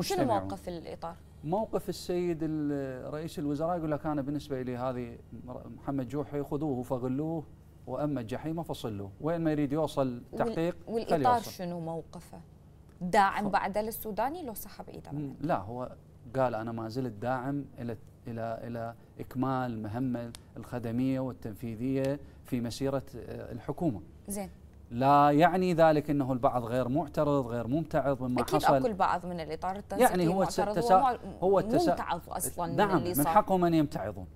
شنو موقف الاطار؟ موقف السيد رئيس الوزراء يقول لك انا بالنسبه لي هذه محمد جوحي خذوه فغلوه واما الجحيم فصلوه، وين ما يريد يوصل تحقيق والاطار شنو موقفه؟ داعم بعده للسوداني لو سحب ايده لا هو قال انا ما زلت داعم الى الى الى اكمال مهمه الخدميه والتنفيذيه في مسيره آه، الحكومه. زين لا يعني ذلك انه البعض غير معترض غير ممتعض مما أكيد حصل اكيد اكو بعض من الاطار التنسيقي يعني هو التسا... هو التسا... ممتعض اصلا نعم من, اللي صار. من حقهم ان يمتعضون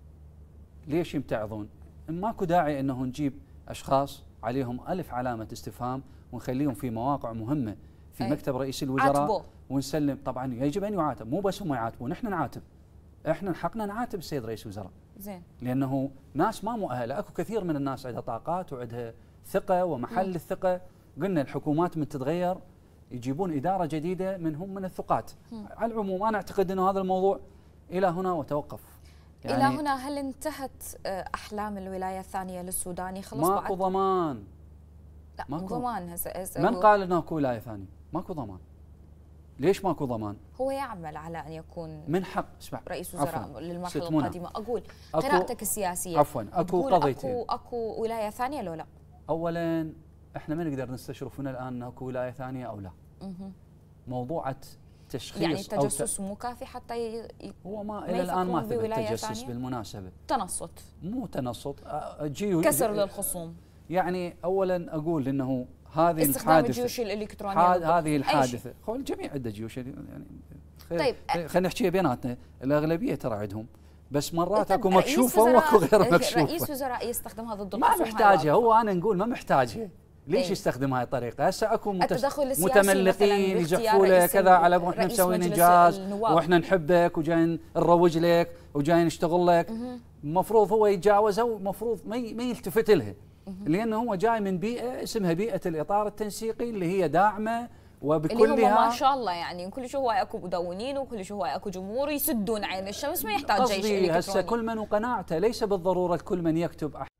ليش يمتعضون؟ ماكو داعي انه نجيب اشخاص عليهم الف علامه استفهام ونخليهم في مواقع مهمه في أي. مكتب رئيس الوزراء عاتبه. ونسلم طبعا يجب ان يعاتب مو بس هم يعاتبون احنا نعاتب احنا حقنا نعاتب السيد رئيس الوزراء زين لانه ناس ما مؤهله اكو كثير من الناس عندها طاقات وعندها ثقه ومحل مم. الثقه قلنا الحكومات من تتغير يجيبون اداره جديده من هم من الثقات مم. على العموم انا اعتقد انه هذا الموضوع الى هنا وتوقف يعني الى هنا هل انتهت آه، احلام الولايه الثانيه للسوداني خلص ماكو ضمان لا ماكو ضمان هسه من قال انه اكو ولايه ثانيه؟ ماكو ضمان ليش ماكو ضمان؟ هو يعمل على ان يكون من حق اسمع رئيس وزراء للمرحله القادمه اقول قراءتك السياسيه عفوا اكو قضيتين اكو اكو ولايه ثانيه لو لا؟ اولا احنا ما نقدر نستشرف هنا الان اكو ولايه ثانيه او لا موضوعة تشخيص يعني التجسس مو كافي حتى ي... هو ما الى الان ما ثبت تجسس بالمناسبه تنصت مو تنصت جيو كسر للخصوم يعني اولا اقول انه هذه الحادثه استخدام الجيوش الالكترونيه حاد هذه الحادثه هو الجميع عنده جيوش يعني, يعني طيب خلينا نحكيها بيناتنا الاغلبيه ترى عندهم بس مرات اكو مكشوفه واكو غير مكشوفه رئيس وزراء يستخدمها ضد ما محتاجها هو انا نقول ما محتاجها ليش ايه؟ يستخدم هاي الطريقه؟ هسه اكو متملقين يزحفوا لك كذا على ابو احنا مسويين انجاز واحنا نحبك وجايين نروج لك وجايين نشتغل لك المفروض هو يتجاوزها ومفروض ما ما يلتفت لها لانه هو جاي من بيئه اسمها بيئه الاطار التنسيقي اللي هي داعمه وبكل اللي هم ما شاء الله يعني كل شو هواي اكو مدونين وكل شو هواي اكو جمهور يسدون عين الشمس ما يحتاج جيش قصدي هسه كل من وقناعته ليس بالضروره كل من يكتب